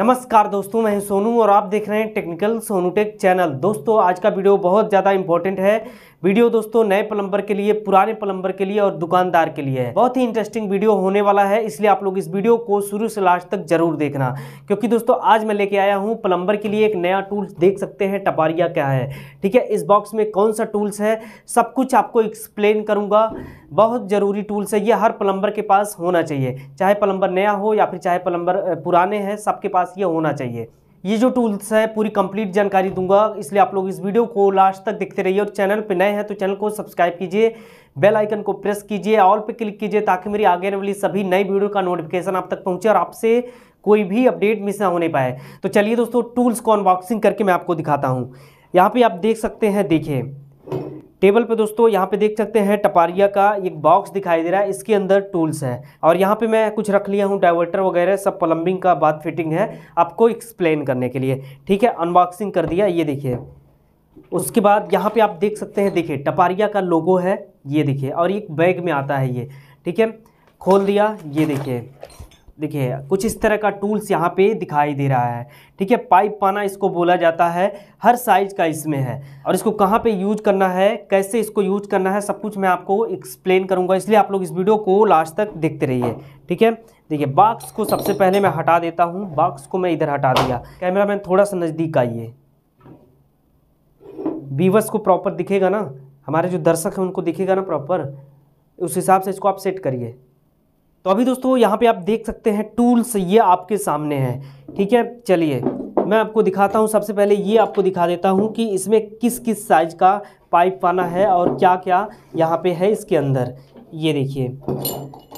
नमस्कार दोस्तों मैं सोनू और आप देख रहे हैं टेक्निकल सोनू टेक चैनल दोस्तों आज का वीडियो बहुत ज़्यादा इंपॉर्टेंट है वीडियो दोस्तों नए प्लम्बर के लिए पुराने प्लम्बर के लिए और दुकानदार के लिए है बहुत ही इंटरेस्टिंग वीडियो होने वाला है इसलिए आप लोग इस वीडियो को शुरू से लास्ट तक जरूर देखना क्योंकि दोस्तों आज मैं लेके आया हूँ प्लम्बर के लिए एक नया टूल्स देख सकते हैं टपारिया क्या है ठीक है इस बॉक्स में कौन सा टूल्स है सब कुछ आपको एक्सप्लेन करूँगा बहुत ज़रूरी टूल्स है ये हर प्लम्बर के पास होना चाहिए चाहे प्लम्बर नया हो या फिर चाहे प्लम्बर पुराने हैं सबके पास ये होना चाहिए ये जो टूल्स है पूरी कंप्लीट जानकारी दूंगा इसलिए आप लोग इस वीडियो को लास्ट तक देखते रहिए और चैनल पर नए हैं तो चैनल को सब्सक्राइब कीजिए बेल आइकन को प्रेस कीजिए ऑल पे क्लिक कीजिए ताकि मेरी आगे आने वाली सभी नई वीडियो का नोटिफिकेशन आप तक पहुंचे और आपसे कोई भी अपडेट मिस ना होने पाए तो चलिए दोस्तों टूल्स को अनबॉक्सिंग करके मैं आपको दिखाता हूँ यहाँ पर आप देख सकते हैं देखिए टेबल पे दोस्तों यहाँ पे देख सकते हैं टपारिया का एक बॉक्स दिखाई दे रहा है इसके अंदर टूल्स है और यहाँ पे मैं कुछ रख लिया हूँ डाइवर्टर वगैरह सब प्लम्बिंग का बात फिटिंग है आपको एक्सप्लेन करने के लिए ठीक है अनबॉक्सिंग कर दिया ये देखिए उसके बाद यहाँ पे आप देख सकते हैं देखिए टपारिया का लोगो है ये देखिए और एक बैग में आता है ये ठीक है खोल दिया ये देखिए देखिए कुछ इस तरह का टूल्स यहाँ पे दिखाई दे रहा है ठीक है पाइप पाना इसको बोला जाता है हर साइज का इसमें है और इसको कहाँ पे यूज करना है कैसे इसको यूज करना है सब कुछ मैं आपको एक्सप्लेन करूँगा इसलिए आप लोग इस वीडियो को लास्ट तक देखते रहिए ठीक है देखिए बॉक्स को सबसे पहले मैं हटा देता हूँ बॉक्स को मैं इधर हटा दिया कैमरा मैन थोड़ा सा नज़दीक आइए बीवस को प्रॉपर दिखेगा ना हमारे जो दर्शक हैं उनको दिखेगा ना प्रॉपर उस हिसाब से इसको आप सेट करिए तो अभी दोस्तों यहाँ पे आप देख सकते हैं टूल्स ये आपके सामने हैं ठीक है चलिए मैं आपको दिखाता हूँ सबसे पहले ये आपको दिखा देता हूँ कि इसमें किस किस साइज का पाइप पाना है और क्या क्या यहाँ पे है इसके अंदर ये देखिए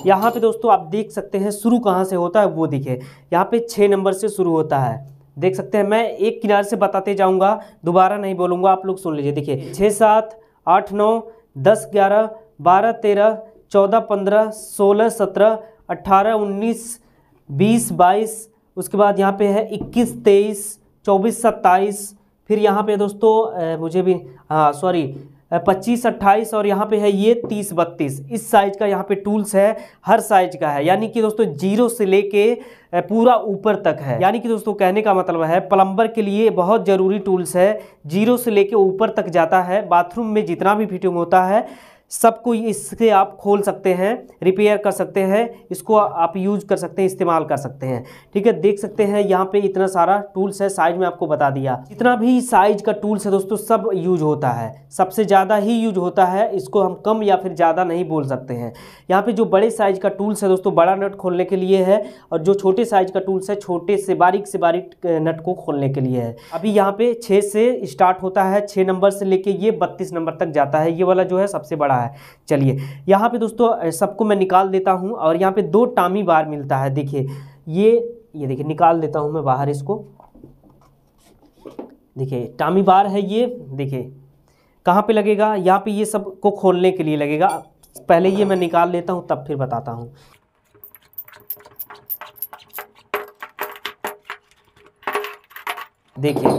यहाँ पे दोस्तों आप देख सकते हैं शुरू कहाँ से होता है वो देखिए यहाँ पे छः नंबर से शुरू होता है देख सकते हैं मैं एक किनारे से बताते जाऊँगा दोबारा नहीं बोलूँगा आप लोग सुन लीजिए देखिए छः सात आठ नौ दस ग्यारह बारह तेरह चौदह पंद्रह सोलह सत्रह अट्ठारह उन्नीस बीस बाईस उसके बाद यहाँ पे है इक्कीस तेईस चौबीस सत्ताईस फिर यहाँ पे दोस्तों मुझे भी हाँ सॉरी पच्चीस अट्ठाईस और यहाँ पे है ये तीस बत्तीस इस साइज का यहाँ पे टूल्स है हर साइज का है यानी कि दोस्तों जीरो से लेके पूरा ऊपर तक है यानी कि दोस्तों कहने का मतलब है प्लम्बर के लिए बहुत ज़रूरी टूल्स है जीरो से लेके ऊपर तक जाता है बाथरूम में जितना भी फिटिंग होता है सबको इससे आप खोल सकते हैं रिपेयर कर सकते हैं इसको आप यूज कर सकते हैं इस्तेमाल कर सकते हैं ठीक है देख सकते हैं यहाँ पे इतना सारा टूल्स है साइज में आपको बता दिया इतना भी साइज का टूल्स है दोस्तों सब यूज होता है सबसे ज़्यादा ही यूज होता है इसको हम कम या फिर ज़्यादा नहीं बोल सकते हैं यहाँ पर जो बड़े साइज का टूल्स है दोस्तों बड़ा नट खोलने के लिए है और जो छोटे साइज का टूल्स है छोटे से बारीक से बारीक नट को खोलने के लिए है अभी यहाँ पे छः से स्टार्ट होता है छः नंबर से लेके ये बत्तीस नंबर तक जाता है ये वाला जो है सबसे बड़ा रहा है चलिए यहाँ पे दोस्तों सबको मैं निकाल देता हूँ और यहाँ पे दो टामी बार मिलता है देखिए ये ये देखिए निकाल देता हूँ मैं बाहर इसको देखिए टामी बार है ये देखिए कहाँ पे लगेगा यहाँ पे ये सब को खोलने के लिए लगेगा पहले ये मैं निकाल लेता हूँ तब फिर बताता हूँ देखिए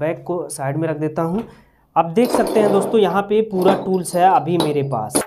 बैग को साइड में रख देता हूँ अब देख सकते हैं दोस्तों यहाँ पे पूरा टूल्स है अभी मेरे पास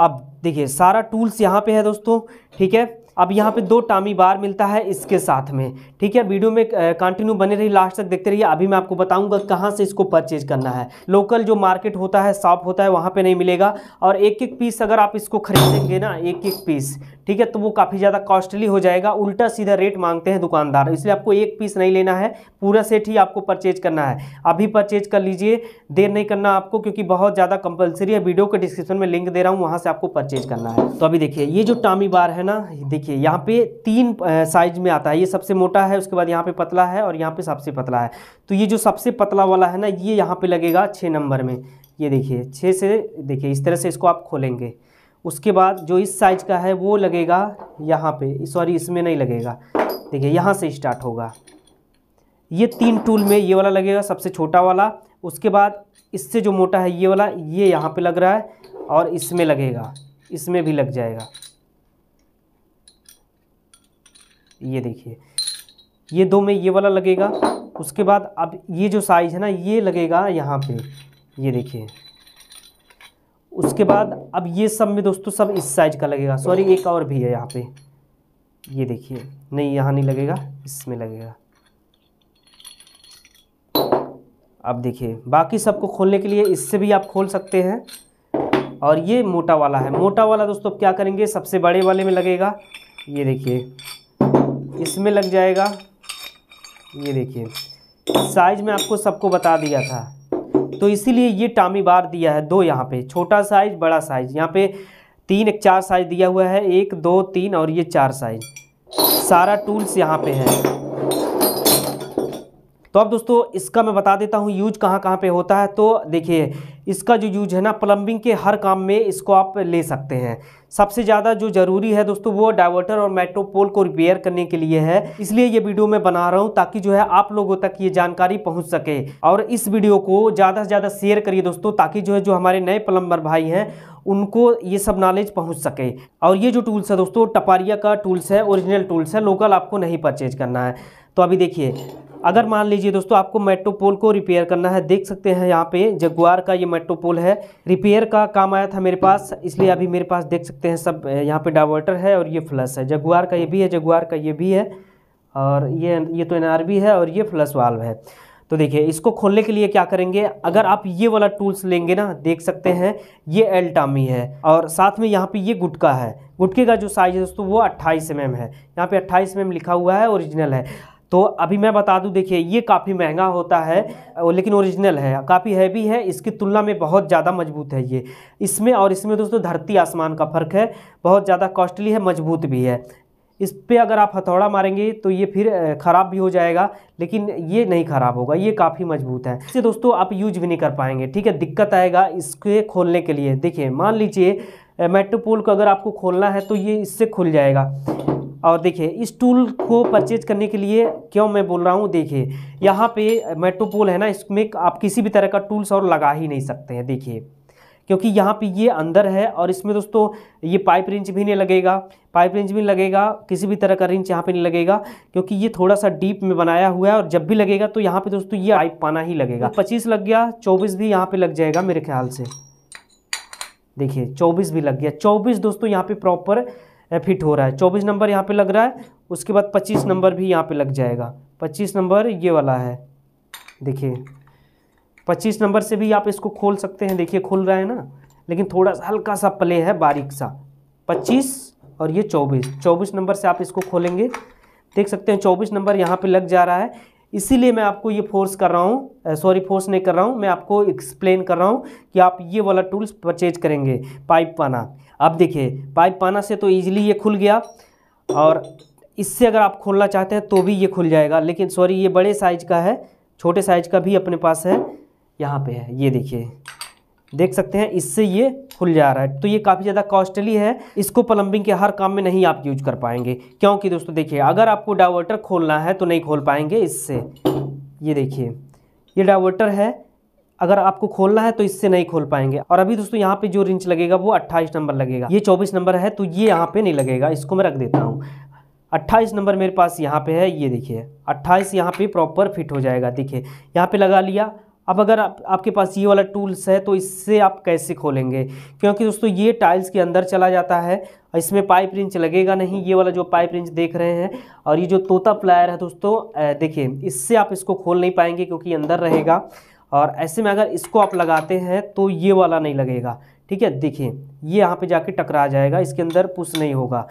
अब देखिए सारा टूल्स यहाँ पे है दोस्तों ठीक है अब यहाँ पे दो टामी बार मिलता है इसके साथ में ठीक है वीडियो में कंटिन्यू बने रही लास्ट तक देखते रहिए अभी मैं आपको बताऊंगा कहाँ से इसको परचेज करना है लोकल जो मार्केट होता है शॉप होता है वहाँ पे नहीं मिलेगा और एक एक पीस अगर आप इसको खरीदेंगे ना एक एक पीस ठीक है तो वो काफ़ी ज़्यादा कॉस्टली हो जाएगा उल्टा सीधा रेट मांगते हैं दुकानदार इसलिए आपको एक पीस नहीं लेना है पूरा सेट ही आपको परचेज करना है अभी परचेज कर लीजिए देर नहीं करना आपको क्योंकि बहुत ज़्यादा कंपलसरी है वीडियो के डिस्क्रिप्शन में लिंक दे रहा हूँ वहाँ से आपको परचेज करना है तो अभी देखिए ये जो टामी बार है ना देखिए यहाँ पे तीन साइज में आता है ये सबसे मोटा है उसके बाद यहाँ पे पतला है और यहाँ पे सबसे पतला है तो ये जो सबसे पतला वाला है ना ये यहाँ पे लगेगा छः नंबर में ये देखिए छः से देखिए इस तरह से इसको आप खोलेंगे उसके बाद जो इस साइज का है वो लगेगा यहाँ पे सॉरी इसमें नहीं लगेगा देखिए यहाँ से स्टार्ट होगा ये तीन टूल में ये वाला लगेगा सबसे छोटा वाला उसके बाद इससे जो मोटा है ये वाला ये यहाँ पे लग रहा है और इसमें लगेगा इसमें भी लग जाएगा ये देखिए ये दो में ये वाला लगेगा उसके बाद अब ये जो साइज है ना ये लगेगा यहाँ पे ये देखिए उसके बाद अब ये सब में दोस्तों सब इस साइज का लगेगा सॉरी एक और भी है यहाँ पे ये देखिए नहीं यहाँ नहीं लगेगा इसमें लगेगा अब देखिए बाकी सबको खोलने के लिए इससे भी आप खोल सकते हैं और ये मोटा वाला है मोटा वाला दोस्तों अब क्या करेंगे सबसे बड़े वाले में लगेगा ये देखिए इसमें लग जाएगा ये देखिए साइज में आपको सबको बता दिया था तो इसीलिए ये टामी बार दिया है दो यहाँ पे छोटा साइज बड़ा साइज यहाँ पे तीन एक चार साइज दिया हुआ है एक दो तीन और ये चार साइज सारा टूल्स यहाँ पे है तो अब दोस्तों इसका मैं बता देता हूँ यूज कहाँ कहाँ पे होता है तो देखिए इसका जो यूज है ना प्लम्बिंग के हर काम में इसको आप ले सकते हैं सबसे ज़्यादा जो ज़रूरी है दोस्तों वो डाइवर्टर और मेट्रोपोल को रिपेयर करने के लिए है इसलिए ये वीडियो मैं बना रहा हूँ ताकि जो है आप लोगों तक ये जानकारी पहुँच सके और इस वीडियो को ज़्यादा से ज़्यादा शेयर करिए दोस्तों ताकि जो है जो हमारे नए प्लम्बर भाई हैं उनको ये सब नॉलेज पहुंच सके और ये जो टूल्स है दोस्तों टपारिया का टूल्स है ओरिजिनल टूल्स है लोकल आपको नहीं परचेज करना है तो अभी देखिए अगर मान लीजिए दोस्तों आपको मेट्रोपोल को रिपेयर करना है देख सकते हैं यहाँ पे जगुआर का ये मेट्रोपोल है रिपेयर का काम आया था मेरे पास इसलिए अभी मेरे पास देख सकते हैं सब यहाँ पे डावर्टर है और ये फ्लस है जगुआर का ये भी है जगुआर का ये भी है और ये ये तो एन है और ये फ्लस वाल्व है तो देखिए इसको खोलने के लिए क्या करेंगे अगर आप ये वाला टूल्स लेंगे ना देख सकते हैं ये एल्टामी है और साथ में यहाँ पे ये गुटका है गुटके का जो साइज़ है दोस्तों वो 28 एम mm है यहाँ पे 28 एम mm लिखा हुआ है ओरिजिनल है तो अभी मैं बता दूं देखिए ये काफ़ी महंगा होता है लेकिन ओरिजिनल है काफ़ी हैवी है इसकी तुलना में बहुत ज़्यादा मजबूत है ये इसमें और इसमें दोस्तों धरती आसमान का फ़र्क है बहुत ज़्यादा कॉस्टली है मजबूत भी है इस पर अगर आप हथौड़ा मारेंगे तो ये फिर ख़राब भी हो जाएगा लेकिन ये नहीं ख़राब होगा ये काफ़ी मजबूत है इससे दोस्तों आप यूज भी नहीं कर पाएंगे ठीक है दिक्कत आएगा इसके खोलने के लिए देखिए मान लीजिए मेट्रोपोल को अगर आपको खोलना है तो ये इससे खुल जाएगा और देखिए इस टूल को परचेज करने के लिए क्यों मैं बोल रहा हूँ देखिए यहाँ पे मेट्रोपोल है ना इसमें आप किसी भी तरह का टूल्स और लगा ही नहीं सकते हैं देखिए क्योंकि यहाँ पे ये अंदर है और इसमें दोस्तों ये पाइप रिंच भी नहीं लगेगा पाइप रिंच भी नहीं लगेगा किसी भी तरह का रिंच यहाँ पे नहीं लगेगा क्योंकि ये थोड़ा सा डीप में बनाया हुआ है और जब भी लगेगा तो यहाँ पे दोस्तों ये आइप पाना ही लगेगा पच्चीस लग गया चौबीस भी यहाँ पर लग जाएगा मेरे ख्याल से देखिए चौबीस भी लग गया चौबीस दोस्तों यहाँ पर प्रॉपर फिट हो रहा है चौबीस नंबर यहाँ पे लग रहा है उसके बाद पच्चीस नंबर भी यहाँ पे लग जाएगा पच्चीस नंबर ये वाला है देखिए पच्चीस नंबर से भी आप इसको खोल सकते हैं देखिए खुल रहा है ना लेकिन थोड़ा सा हल्का सा प्ले है बारीक सा पच्चीस और ये चौबीस चौबीस नंबर से आप इसको खोलेंगे देख सकते हैं चौबीस नंबर यहाँ पर लग जा रहा है इसीलिए मैं आपको ये फोर्स कर रहा हूँ सॉरी फोर्स नहीं कर रहा हूँ मैं आपको एक्सप्लेन कर रहा हूँ कि आप ये वाला टूल्स परचेज करेंगे पाइप वाना अब देखिए पाइप पाना से तो ईजिली ये खुल गया और इससे अगर आप खोलना चाहते हैं तो भी ये खुल जाएगा लेकिन सॉरी ये बड़े साइज का है छोटे साइज का भी अपने पास है यहाँ पे है ये देखिए देख सकते हैं इससे ये खुल जा रहा है तो ये काफ़ी ज़्यादा कॉस्टली है इसको प्लम्बिंग के हर काम में नहीं आप यूज कर पाएंगे क्योंकि दोस्तों देखिए अगर आपको डावर्टर खोलना है तो नहीं खोल पाएंगे इससे ये देखिए ये डावर्टर है अगर आपको खोलना है तो इससे नहीं खोल पाएंगे और अभी दोस्तों यहाँ पे जो रिंच लगेगा वो 28 नंबर लगेगा ये 24 नंबर है तो ये यहाँ पे नहीं लगेगा इसको मैं रख देता हूँ 28 नंबर मेरे पास यहाँ पे है ये देखिए 28 यहाँ पे प्रॉपर फिट हो जाएगा देखिए यहाँ पे लगा लिया अब अगर आप, आपके पास ये वाला टूल्स है तो इससे आप कैसे खोलेंगे क्योंकि दोस्तों ये टाइल्स के अंदर चला जाता है इसमें पाइप रिंच लगेगा नहीं ये वाला जो पाइप रिंच देख रहे हैं और ये जो तोता प्लायर है दोस्तों देखिए इससे आप इसको खोल नहीं पाएंगे क्योंकि अंदर रहेगा और ऐसे में अगर इसको आप लगाते हैं तो ये वाला नहीं लगेगा ठीक है देखिए ये यहाँ पे जाके टकरा जाएगा इसके अंदर पुश नहीं होगा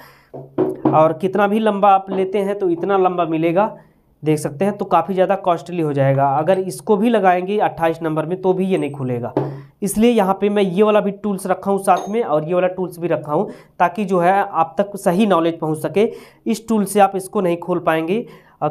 और कितना भी लंबा आप लेते हैं तो इतना लंबा मिलेगा देख सकते हैं तो काफ़ी ज़्यादा कॉस्टली हो जाएगा अगर इसको भी लगाएंगे 28 नंबर में तो भी ये नहीं खुलेगा इसलिए यहाँ पे मैं ये वाला भी टूल्स रखा हूँ साथ में और ये वाला टूल्स भी रखा हूँ ताकि जो है आप तक सही नॉलेज पहुँच सके इस टूल से आप इसको नहीं खोल पाएंगे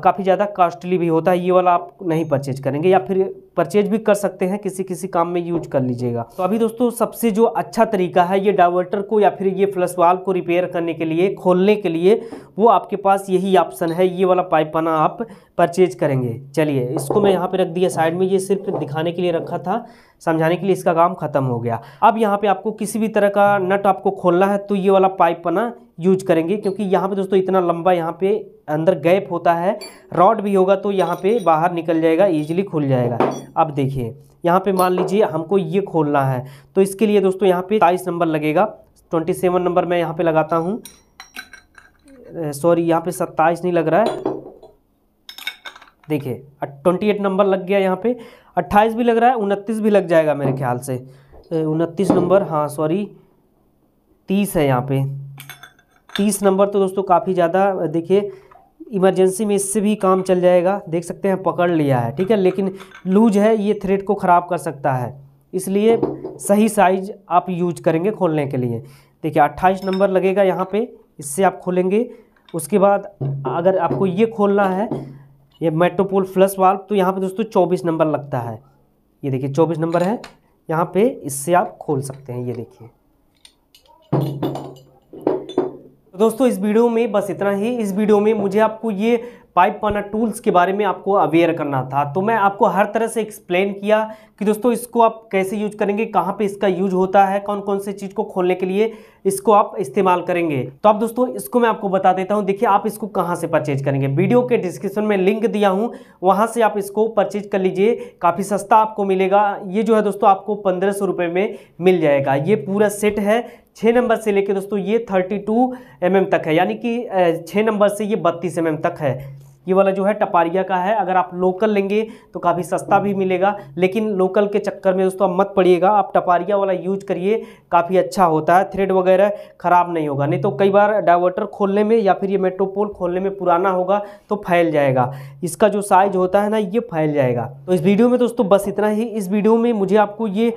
काफ़ी ज़्यादा कॉस्टली भी होता है ये वाला आप नहीं परचेज करेंगे या फिर परचेज भी कर सकते हैं किसी किसी काम में यूज कर लीजिएगा तो अभी दोस्तों सबसे जो अच्छा तरीका है ये डाइवर्टर को या फिर ये फ्लश वाल्व को रिपेयर करने के लिए खोलने के लिए वो आपके पास यही ऑप्शन है ये वाला पाइपाना आप परचेज करेंगे चलिए इसको मैं यहाँ पर रख दिया साइड में ये सिर्फ दिखाने के लिए रखा था समझाने के लिए इसका काम खत्म हो गया अब यहाँ पे आपको किसी भी तरह का नट आपको खोलना है तो ये वाला पाइप पना यूज करेंगे क्योंकि यहाँ पे दोस्तों इतना लंबा यहाँ पे अंदर गैप होता है रॉड भी होगा तो यहाँ पे बाहर निकल जाएगा ईजिली खुल जाएगा अब देखिए यहाँ पे मान लीजिए हमको ये खोलना है तो इसके लिए दोस्तों यहाँ पे सताईस नंबर लगेगा ट्वेंटी सेवन नंबर मैं यहाँ पे लगाता हूँ सॉरी यहाँ पे सत्ताईस नहीं लग रहा है देखिए ट्वेंटी एट नंबर लग गया यहाँ पे अट्ठाईस भी लग रहा है उनतीस भी लग जाएगा मेरे ख्याल से उनतीस नंबर हाँ सॉरी तीस है यहाँ पे तीस नंबर तो दोस्तों काफ़ी ज़्यादा देखिए इमरजेंसी में इससे भी काम चल जाएगा देख सकते हैं पकड़ लिया है ठीक है लेकिन लूज है ये थ्रेड को ख़राब कर सकता है इसलिए सही साइज आप यूज करेंगे खोलने के लिए देखिए 28 नंबर लगेगा यहाँ पे इससे आप खोलेंगे उसके बाद अगर आपको ये खोलना है ये मेट्रोपोल फ्लस वाल्व तो यहाँ पे दोस्तों 24 नंबर लगता है ये देखिए 24 नंबर है यहाँ पे इससे आप खोल सकते हैं ये देखिए तो दोस्तों इस वीडियो में बस इतना ही इस वीडियो में मुझे आपको ये पाइप पाना टूल्स के बारे में आपको अवेयर करना था तो मैं आपको हर तरह से एक्सप्लेन किया कि दोस्तों इसको आप कैसे यूज करेंगे कहाँ पे इसका यूज होता है कौन कौन से चीज़ को खोलने के लिए इसको आप इस्तेमाल करेंगे तो आप दोस्तों इसको मैं आपको बता देता हूँ देखिए आप इसको कहाँ से परचेज करेंगे वीडियो के डिस्क्रिप्शन में लिंक दिया हूँ वहाँ से आप इसको परचेज कर लीजिए काफ़ी सस्ता आपको मिलेगा ये जो है दोस्तों आपको पंद्रह सौ में मिल जाएगा ये पूरा सेट है छः नंबर से लेके दोस्तों ये थर्टी टू mm तक है यानी कि छः नंबर से ये बत्तीस एम mm तक है ये वाला जो है टपारिया का है अगर आप लोकल लेंगे तो काफ़ी सस्ता भी मिलेगा लेकिन लोकल के चक्कर में दोस्तों आप मत पड़िएगा आप टपारिया वाला यूज करिए काफ़ी अच्छा होता है थ्रेड वगैरह ख़राब नहीं होगा नहीं तो कई बार डाइवर्टर खोलने में या फिर ये मेट्रोपोल खोलने में पुराना होगा तो फैल जाएगा इसका जो साइज होता है ना ये फैल जाएगा तो इस वीडियो में दोस्तों बस इतना ही इस वीडियो में मुझे आपको ये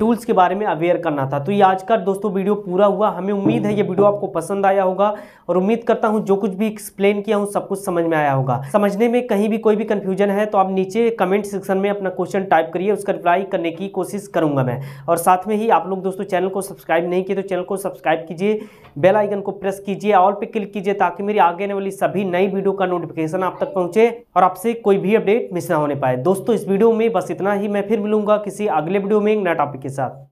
टूल्स के बारे में अवेयर करना था तो ये आज का दोस्तों वीडियो पूरा हुआ हमें उम्मीद है ये वीडियो आपको पसंद आया होगा और उम्मीद करता हूँ जो कुछ भी एक्सप्लेन किया हूँ सब कुछ समझ में आया होगा होगा समझने में कहीं भी कोई भी कंफ्यूजन है तो आप नीचे कमेंट सेक्शन में अपना क्वेश्चन टाइप करिए उसका रिप्लाई करने की कोशिश करूंगा मैं और साथ में ही आप लोग दोस्तों चैनल को सब्सक्राइब नहीं किए तो चैनल को सब्सक्राइब कीजिए बेल आइकन को प्रेस कीजिए ऑल पे क्लिक कीजिए ताकि मेरी आगे आने वाली सभी नई वीडियो का नोटिफिकेशन आप तक पहुंचे और आपसे कोई भी अपडेट मिस ना होने पाए दोस्तों इस वीडियो में बस इतना ही मैं फिर मिलूंगा किसी अगले वीडियो में एक नया टॉपिक के साथ